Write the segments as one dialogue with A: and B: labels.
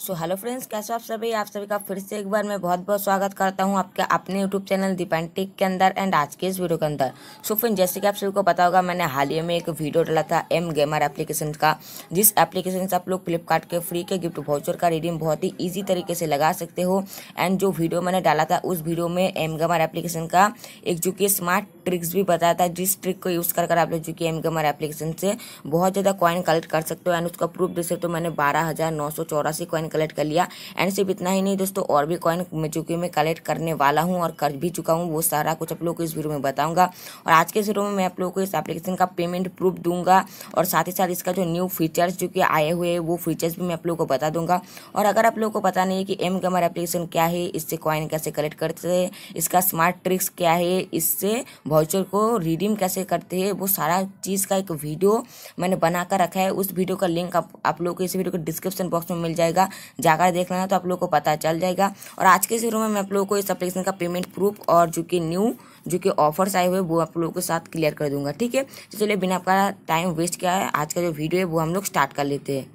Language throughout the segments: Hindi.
A: सो हेलो फ्रेंड्स कैसे आप सभी आप सभी का फिर से एक बार मैं बहुत बहुत स्वागत करता हूं आपके अपने यूट्यूब चैनल दीपेंटिक के अंदर एंड आज के इस वीडियो के अंदर सो so, फ्रेंड जैसे कि आप सभी को पता होगा मैंने हाल ही में एक वीडियो डाला था एम गेमर एप्लीकेशन का जिस एप्लीकेशन से आप लोग फ्लिपकार्ट के फ्री के गिफ्ट वाउचर का रिडीम बहुत ही ईजी तरीके से लगा सकते हो एंड जो वीडियो मैंने डाला था उस वीडियो में एम गेमर एप्लीकेशन का एक जो कि स्मार्ट ट्रिक्स भी बताया था जिस ट्रिक को यूज़ कर आप लोग जो कि एम गेमर एप्लीकेशन से बहुत ज़्यादा कॉइन कलेक्ट कर सकते हो एंड उसका प्रूफ दे सकते हो मैंने बारह हज़ार नौ सौ चौरासी कॉइन कॉइन कलेक्ट कर लिया एंड सिर्फ इतना ही नहीं दोस्तों और भी कॉइन जो कि मैं कलेक्ट करने वाला हूँ और कर भी चुका हूँ वो सारा कुछ आप लोग को इस वीडियो में बताऊंगा और आज के इस वीडियो में मैं आप लोगों को इस एप्लीकेशन का पेमेंट प्रूफ दूंगा और साथ ही साथ इसका जो न्यू फीचर्स जो कि आए हुए हैं वो फीचर्स भी मैं आप लोगों को बता दूंगा और अगर आप लोगों को पता नहीं है कि एम गमर एप्लीकेशन क्या है इससे कॉइन कैसे कलेक्ट करते हैं इसका स्मार्ट ट्रिक्स क्या है इससे वाउचर को रिडीम कैसे करते हैं वो सारा चीज़ का एक वीडियो मैंने बनाकर रखा है उस वीडियो का लिंक आप, लोग को इस वीडियो के डिस्क्रिप्शन बॉक्स में मिल जाएगा जाकर देख लेना तो आप लोगों को पता चल जाएगा और आज के शुरू में मैं आप लोगों को इस अपलिकेशन का पेमेंट प्रूफ और जो कि न्यू जो कि ऑफर्स आए हुए वो आप लोगों के साथ क्लियर कर दूंगा ठीक है तो चलिए बिना आपका टाइम वेस्ट किया है आज का जो वीडियो है वो हम लोग स्टार्ट कर लेते हैं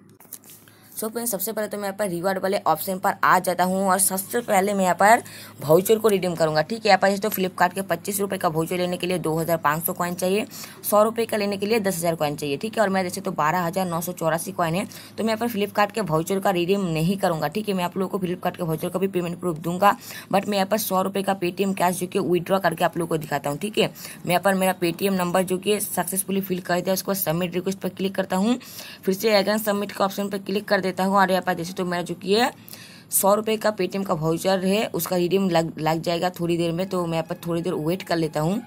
A: सो so, फ्रेंड्स सबसे पहले तो मैं यहाँ पर रिवार्ड वाले ऑप्शन पर आ जाता हूँ और सबसे पहले मैं यहाँ पर भाउचर को रिडीम करूँगा ठीक है यहाँ पर जैसे तो फ्लिपकार्ट के पच्चीस रुपये का भाउचर लेने के लिए दो हज़ार पाँच सौ कॉइन चाहिए सौ रुपये का लेने के लिए दस हज़ार कॉइन चाहिए ठीक है और मैं जैसे तो बारह हज़ार नौ सौ चौरासी कॉइन है तो मैं यहाँ पर फ्लिपकार्ट के भाउचर का रिडीम नहीं करूँगा ठीक है मैं आप लोगों को फ्लिपकार्ट के भाउचर का भी पेमेंट प्रूफ दूंगा बट मैं यहाँ पर सौ रुपये का पेटीएम कैश जो कि विदड्रॉ करके आप लोग को दिखाता हूँ ठीक है मैं यहाँ पर मेरा पेटीएम नंबर जो कि सक्सेसफुली फिल कर दिया उसको सबमिट रिक्वेस्ट पर क्लिक करता हूँ फिर से अगेन सबमिट के ऑप्शन पर क्लिक कर देता हूँ और यहाँ पर जैसे तो मेरा जो कि है सौ रुपये का पेटीएम का वाउचर है उसका रिडीम लग लग जाएगा थोड़ी देर में तो मैं यहाँ पर थोड़ी देर वेट कर लेता हूँ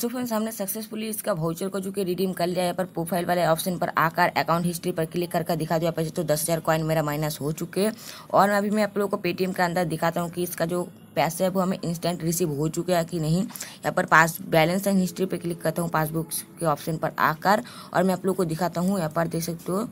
A: सो फ्रेंड्स हमने सक्सेसफुली इसका वाउचर को जो कि रिडीम कर लिया यहाँ पर प्रोफाइल वाले ऑप्शन पर आकर अकाउंट हिस्ट्री पर क्लिक करके दिखा दो यहाँ पर तो दस हज़ार कॉइन मेरा माइनस हो चुके और मैं अभी मैं आप लोगों को पेटीएम के अंदर दिखाता हूँ कि इसका जो पैसे है वो हमें इंस्टेंट रिसीव हो चुके हैं कि नहीं यहाँ पर पास बैलेंस एंड हिस्ट्री पर क्लिक करता हूँ पासबुक के ऑप्शन पर आकर और मैं आप लोग को दिखाता हूँ यहाँ पर देख सकते हो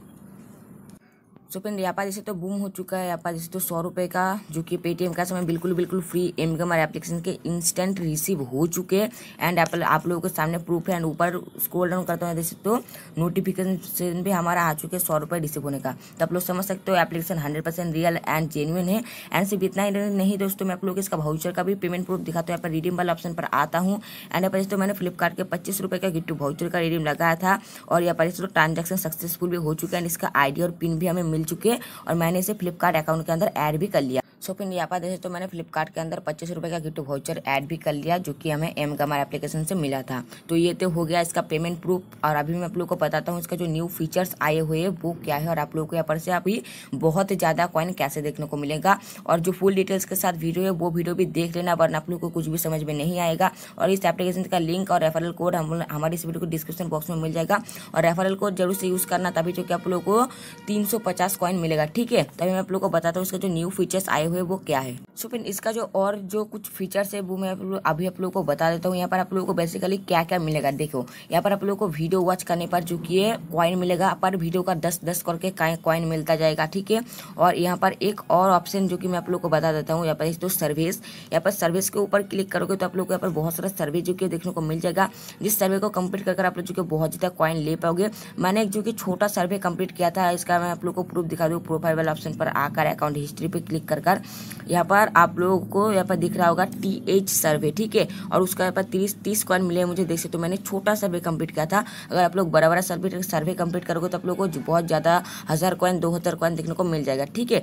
A: सो फ्रेंड यहाँ पर जैसे तो बूम हो चुका है यहाँ पर जैसे तो सौ रुपये का जो कि पेटीएम का समय बिल्कुल बिल्कुल फ्री एम के हमारे एप्लीकेशन के इंस्टेंट रिसीव हो चुके हैं एंड आप, आप लोगों के सामने प्रूफ है एंड ऊपर स्क्रॉल डाउन करता हूँ जैसे तो नोटिफिकेशन भी हमारा आ चुके हैं सौ रुपये रिसीव होने का तो आप लोग समझ सकते हो application hundred percent real and genuine है एंड सिर्फ इतना ही नहीं दोस्तों मैं आप लोग इसका भाउचर का भी पेमेंट प्रूफ दिखाता हूँ यहाँ पर रिडीम वाला ऑप्शन पर आता हूँ एंड यहाँ पर जैसे तो मैंने फ्लिपकार्ट के पच्चीस रुपये का गिट्टू भाउचर का रिडीम लगाया था और यहाँ पर जैसे तो ट्रांजेक्शन सक्सेसफुल भी हो चुका है एंड इसका आईडी और पिन भी हमें मिल चुके हैं और मैंने इसे फ्लिपकार्ट अकाउंट के अंदर ऐड भी कर लिया शॉपिंग फिर यहाँ पर देखें तो मैंने फ्लिपकार्ट के अंदर पच्चीस रुपये का गिफ्ट वाउचर ऐड भी कर लिया जो कि हमें एम गमार एप्लीकेशन से मिला था तो ये तो हो गया इसका पेमेंट प्रूफ और अभी मैं आप लोग को बताता हूँ इसका जो न्यू फीचर्स आए हुए हैं वो क्या है और आप लोगों को यहाँ पर से अभी बहुत ज़्यादा कॉइन कैसे देखने को मिलेगा और जो फुल डिटेल्स के साथ वीडियो है वो वीडियो भी देख लेना वरना आप लोग को कुछ भी समझ में नहीं आएगा और इस एप्लीकेशन का लिंक और रेफरल कोड हम हमारे इस वीडियो को डिस्क्रिप्शन बॉक्स में मिल जाएगा और रेफरल कोड जरूर से यूज़ करना तभी जो कि आप लोग को तीन सौ पचास कॉइन मिलेगा ठीक है तभी मैं आप लोग को बताता हूँ इसका जो न्यू फीचर्स आए हुए वो क्या है सो फिर इसका जो और जो कुछ फीचर्स है वो मैं आप अभी आप लोगों को बता देता हूँ यहाँ पर आप लोगों को बेसिकली क्या क्या मिलेगा देखो यहाँ पर आप लोगों को वीडियो वॉच करने पर जो कि है कॉइन मिलेगा पर वीडियो का दस दस करके कॉइन मिलता जाएगा ठीक है और यहाँ पर एक और ऑप्शन जो कि मैं आप लोग को बता देता हूँ यहाँ पर तो सर्विस यहाँ पर सर्विस के ऊपर क्लिक करोगे तो आप लोग को यहाँ पर बहुत सारा सर्विस जो कि देखने को मिल जाएगा जिस सर्वे को कम्प्लीट कर आप लोग जो कि बहुत ज़्यादा कॉइन ले पाओगे मैंने जो कि छोटा सर्वे कम्प्लीट किया था इसका मैं आप लोग को प्रूफ दिखा दूँ प्रोफाइल वाले ऑप्शन पर आकर अकाउंट हिस्ट्री पर क्लिक कर पर यहाँ पर आप लोगों को यहाँ पर दिख रहा होगा टी एच सर्वे ठीक है और उसका यहाँ पर तीस तीस कॉइन मिले मुझे देख सकते हो तो मैंने छोटा सर्वे कंप्लीट किया था अगर आप लोग बड़ा बड़ा सर्वे सर्वे कंप्लीट करोगे तो आप लोग को बहुत ज़्यादा हज़ार कॉइन दो हज़ार कॉइन देखने को मिल जाएगा ठीक है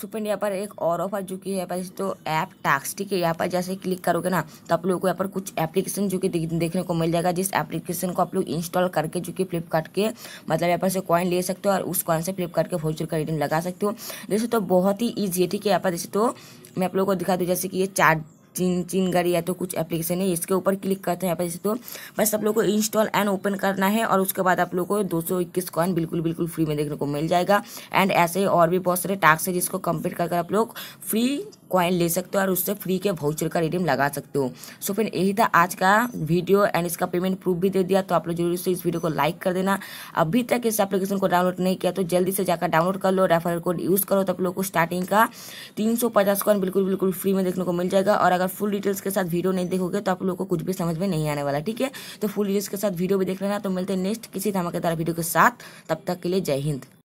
A: सुपेंड यहाँ पर एक और ऑफर जो कि है पर तो ऐप टैक्स ठीक है यहाँ पर जैसे क्लिक करोगे ना तो आप लोगों को यहाँ पर कुछ एप्लीकेशन जो कि देखने को मिल जाएगा जिस एप्लीकेशन को आप लोग इंस्टॉल करके जो कि फ्लिपकार्ट के मतलब यहाँ पर से कॉइन ले सकते हो और उस कॉइन से फ्लिपकार्ट के फोचर का रिटर्न लगा सकते हो जैसे तो बहुत ही ईजी है ठीक है यहाँ पर जैसे तो मैं आप लोगों को दिखा दूँ जैसे कि ये चार चिन चिन गाड़ी या तो कुछ एप्लीकेशन है इसके ऊपर क्लिक करते हैं यहाँ तो बस आप लोग को इंस्टॉल एंड ओपन करना है और उसके बाद आप लोग को दो सौ इक्कीस कॉइन बिल्कुल बिल्कुल फ्री में देखने को मिल जाएगा एंड ऐसे और भी बहुत सारे टास्क है जिसको कंप्लीट कर आप लोग फ्री कॉइन ले सकते हो और उससे फ्री के भाउचर का रिडीम लगा सकते हो सो फिर यही था आज का वीडियो एंड इसका पेमेंट प्रूफ भी दे दिया तो आप लोग जरूर से इस वीडियो को लाइक कर देना अभी तक इस एप्लीकेशन को डाउनलोड नहीं किया तो जल्दी से जाकर डाउनलोड कर लो रेफर कोड यूज़ करो तो आप लोग को स्टार्टिंग का तीन सौ पचास कॉइन बिल्कुल बिल्कुल फ्री में देखने को मिल जाएगा और अगर अगर फुल डिटेल्स के साथ वीडियो नहीं देखोगे तो आप लोग को कुछ भी समझ में नहीं आने वाला ठीक है तो फुल डिटेल्स के साथ वीडियो भी देख लेना तो मिलते हैं नेक्स्ट किसी धमाकेदार वीडियो के साथ तब तक के लिए जय हिंद